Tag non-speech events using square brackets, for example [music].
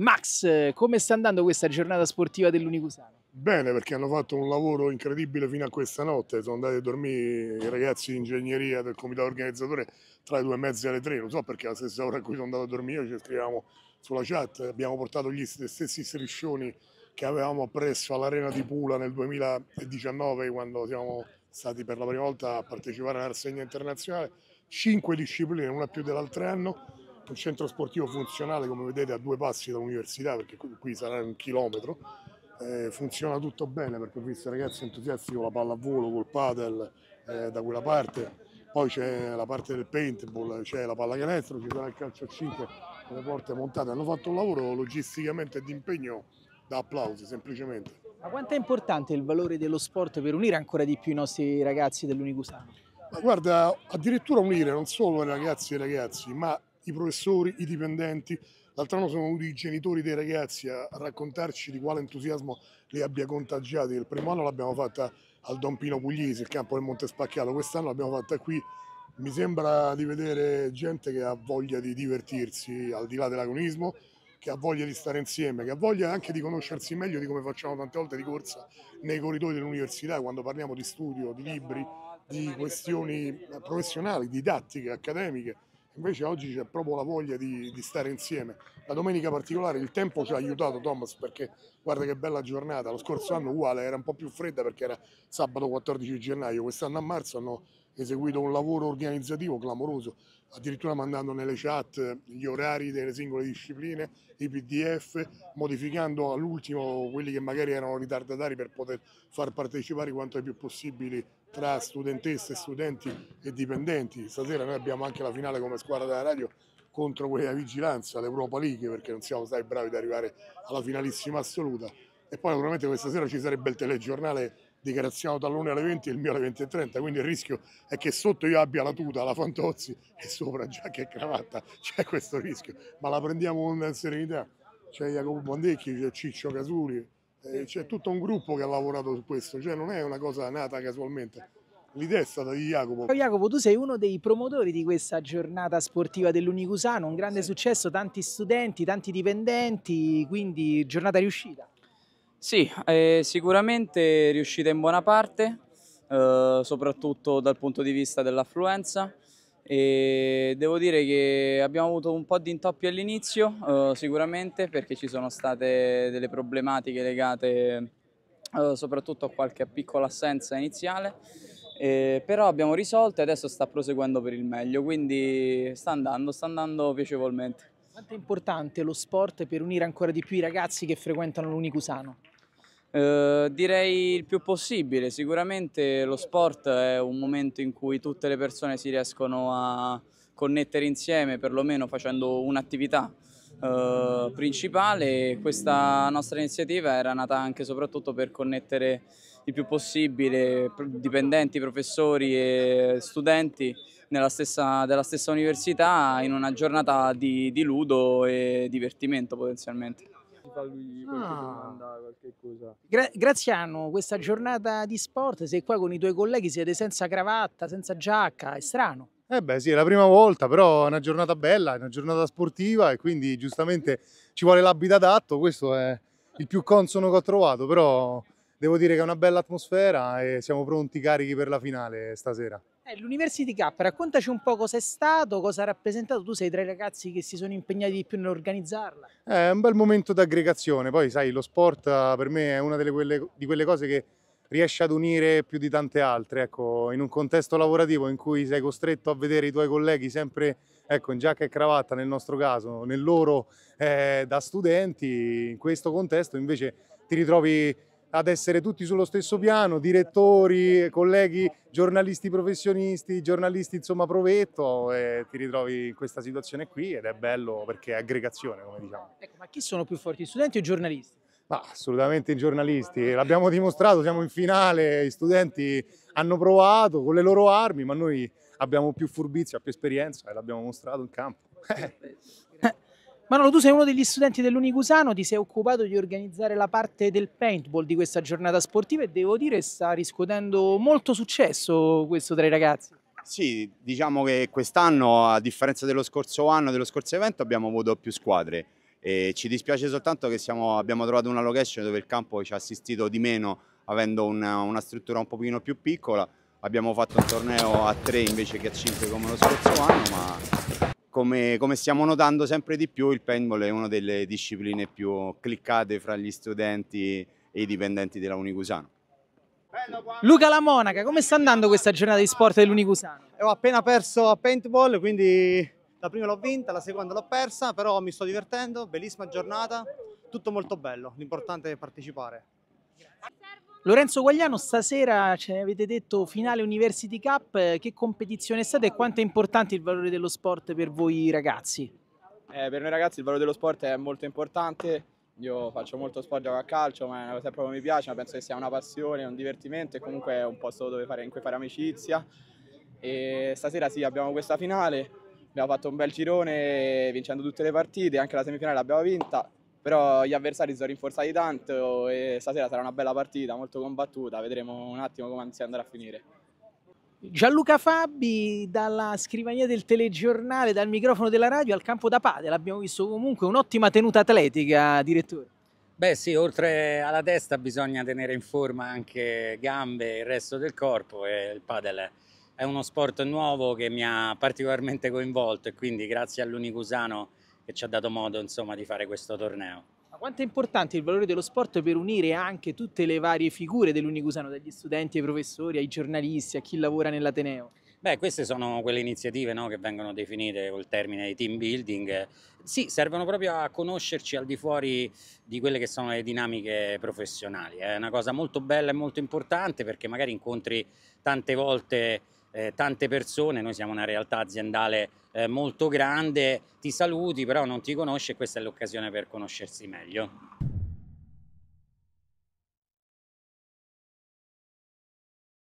Max, come sta andando questa giornata sportiva dell'Unicusano? Bene, perché hanno fatto un lavoro incredibile fino a questa notte. Sono andati a dormire i ragazzi di ingegneria del comitato organizzatore tra le due e mezza e le tre. Non so perché alla stessa ora in cui sono andato a dormire ci scriviamo sulla chat. Abbiamo portato gli stessi striscioni che avevamo appresso all'Arena di Pula nel 2019 quando siamo stati per la prima volta a partecipare alla rassegna internazionale. Cinque discipline, una più dell'altro anno un centro sportivo funzionale, come vedete a due passi dall'università, perché qui sarà un chilometro, eh, funziona tutto bene perché ho visto i ragazzi entusiasti con la palla a volo, col padel eh, da quella parte, poi c'è la parte del paintball, c'è la palla pallacanestro, ci sarà il calcio a 5, le porte montate, hanno fatto un lavoro logisticamente di impegno da applausi semplicemente. Ma quanto è importante il valore dello sport per unire ancora di più i nostri ragazzi dell'Unicusano? Ma guarda, addirittura unire non solo i ragazzi e i ragazzi, ma i professori, i dipendenti. L'altro anno sono venuti i genitori dei ragazzi a raccontarci di quale entusiasmo li abbia contagiati. Il primo anno l'abbiamo fatta al Don Pino Pugliese, il campo del Monte Spacchiato, quest'anno l'abbiamo fatta qui. Mi sembra di vedere gente che ha voglia di divertirsi al di là dell'agonismo, che ha voglia di stare insieme, che ha voglia anche di conoscersi meglio di come facciamo tante volte di corsa nei corridoi dell'università quando parliamo di studio, di libri, di questioni professionali, didattiche, accademiche Invece oggi c'è proprio la voglia di, di, stare insieme. La domenica particolare il tempo ci ha aiutato Thomas perché guarda che bella giornata, lo scorso anno uguale era un po' più fredda perché era sabato 14 gennaio, quest'anno a marzo hanno eseguito un lavoro organizzativo clamoroso, addirittura mandando nelle chat gli orari delle singole discipline, i PDF, modificando all'ultimo quelli che magari erano ritardatari per poter far partecipare quanto più possibili tra studentesse, studenti e dipendenti. Stasera noi abbiamo anche la finale come squadra della radio contro quella vigilanza, l'Europa League, perché non siamo stati bravi ad arrivare alla finalissima assoluta. E poi naturalmente questa sera ci sarebbe il telegiornale di Graziano Tallone alle 20 e il mio alle 20 e 30, quindi il rischio è che sotto io abbia la tuta, la Fantozzi e sopra giacca e cravatta, c'è questo rischio, ma la prendiamo con serenità, c'è Jacopo Bandecchi, c'è Ciccio Casuri, eh, c'è tutto un gruppo che ha lavorato su questo, cioè non è una cosa nata casualmente. L'idea è stata di Jacopo. Jacopo, tu sei uno dei promotori di questa giornata sportiva dell'Unicusano, un grande sì. successo, tanti studenti, tanti dipendenti, quindi giornata riuscita. Sì, eh, sicuramente riuscita in buona parte, eh, soprattutto dal punto di vista dell'affluenza. E devo dire che abbiamo avuto un po' di intoppi all'inizio, eh, sicuramente, perché ci sono state delle problematiche legate eh, soprattutto a qualche piccola assenza iniziale, eh, però abbiamo risolto e adesso sta proseguendo per il meglio, quindi sta andando, sta andando piacevolmente. Quanto è importante lo sport per unire ancora di più i ragazzi che frequentano l'Unicusano? Eh, direi il più possibile, sicuramente lo sport è un momento in cui tutte le persone si riescono a connettere insieme, perlomeno facendo un'attività. Eh, principale questa nostra iniziativa era nata anche e soprattutto per connettere il più possibile dipendenti, professori e studenti stessa, della stessa università in una giornata di, di ludo e divertimento potenzialmente. Ah. Gra Graziano, questa giornata di sport, sei qua con i tuoi colleghi, siete senza cravatta, senza giacca, è strano. Eh beh sì, è la prima volta, però è una giornata bella, è una giornata sportiva e quindi giustamente ci vuole l'abito adatto, questo è il più consono che ho trovato, però devo dire che è una bella atmosfera e siamo pronti carichi per la finale stasera. Eh, L'University Cup, raccontaci un po' cosa è stato, cosa ha rappresentato, tu sei tra i ragazzi che si sono impegnati di più nell'organizzarla. Eh, è un bel momento d'aggregazione, poi sai lo sport eh, per me è una quelle, di quelle cose che riesce ad unire più di tante altre, ecco, in un contesto lavorativo in cui sei costretto a vedere i tuoi colleghi sempre ecco, in giacca e cravatta nel nostro caso, nel loro eh, da studenti, in questo contesto invece ti ritrovi ad essere tutti sullo stesso piano, direttori, colleghi, giornalisti professionisti, giornalisti insomma provetto e ti ritrovi in questa situazione qui ed è bello perché è aggregazione come diciamo. Ecco, ma chi sono più forti, studenti o giornalisti? Ma assolutamente i giornalisti, l'abbiamo dimostrato, siamo in finale, gli studenti hanno provato con le loro armi, ma noi abbiamo più furbizia, più esperienza e l'abbiamo mostrato in campo. [laughs] Manolo, tu sei uno degli studenti dell'Unicusano, ti sei occupato di organizzare la parte del paintball di questa giornata sportiva e devo dire sta riscuotendo molto successo questo tra i ragazzi. Sì, diciamo che quest'anno, a differenza dello scorso anno, dello scorso evento, abbiamo avuto più squadre. E ci dispiace soltanto che siamo, abbiamo trovato una location dove il campo ci ha assistito di meno, avendo una, una struttura un pochino più piccola. Abbiamo fatto un torneo a 3 invece che a 5 come lo scorso anno, ma come, come, stiamo notando sempre di più il paintball è una delle discipline più cliccate fra gli studenti e i dipendenti della Unicusano. Luca La Monaca, come sta andando questa giornata di sport dell'Unicusano? Eh, ho appena perso a paintball, quindi la prima l'ho vinta, la seconda l'ho persa, però mi sto divertendo, bellissima giornata, tutto molto bello, l'importante è partecipare. Lorenzo Guagliano, stasera ce ne avete detto finale University Cup, che competizione è stata e quanto è importante il valore dello sport per voi ragazzi? Eh, per noi ragazzi il valore dello sport è molto importante, io faccio molto sport, gioco a calcio, ma è una cosa che proprio mi piace, ma penso che sia una passione, un divertimento e comunque è un posto fare, in cui fare amicizia. E stasera sì, abbiamo questa finale, abbiamo fatto un bel girone vincendo tutte le partite, anche la semifinale l'abbiamo vinta però gli avversari sono rinforzati tanto e stasera sarà una bella partita, molto combattuta, vedremo un attimo come si andrà a finire. Gianluca Fabbi dalla scrivania del telegiornale, dal microfono della radio al campo da padel, abbiamo visto comunque un'ottima tenuta atletica, direttore. Beh sì, oltre alla testa bisogna tenere in forma anche gambe e il resto del corpo e il padel è uno sport nuovo che mi ha particolarmente coinvolto e quindi grazie all'Unicusano che ci ha dato modo insomma, di fare questo torneo. Ma quanto è importante il valore dello sport per unire anche tutte le varie figure dell'Unicusano, dagli studenti ai professori, ai giornalisti, a chi lavora nell'Ateneo? Beh, queste sono quelle iniziative no, che vengono definite col termine di team building. Sì, servono proprio a conoscerci al di fuori di quelle che sono le dinamiche professionali. È una cosa molto bella e molto importante perché magari incontri tante volte eh, tante persone, noi siamo una realtà aziendale eh, molto grande, ti saluti però non ti conosce e questa è l'occasione per conoscersi meglio.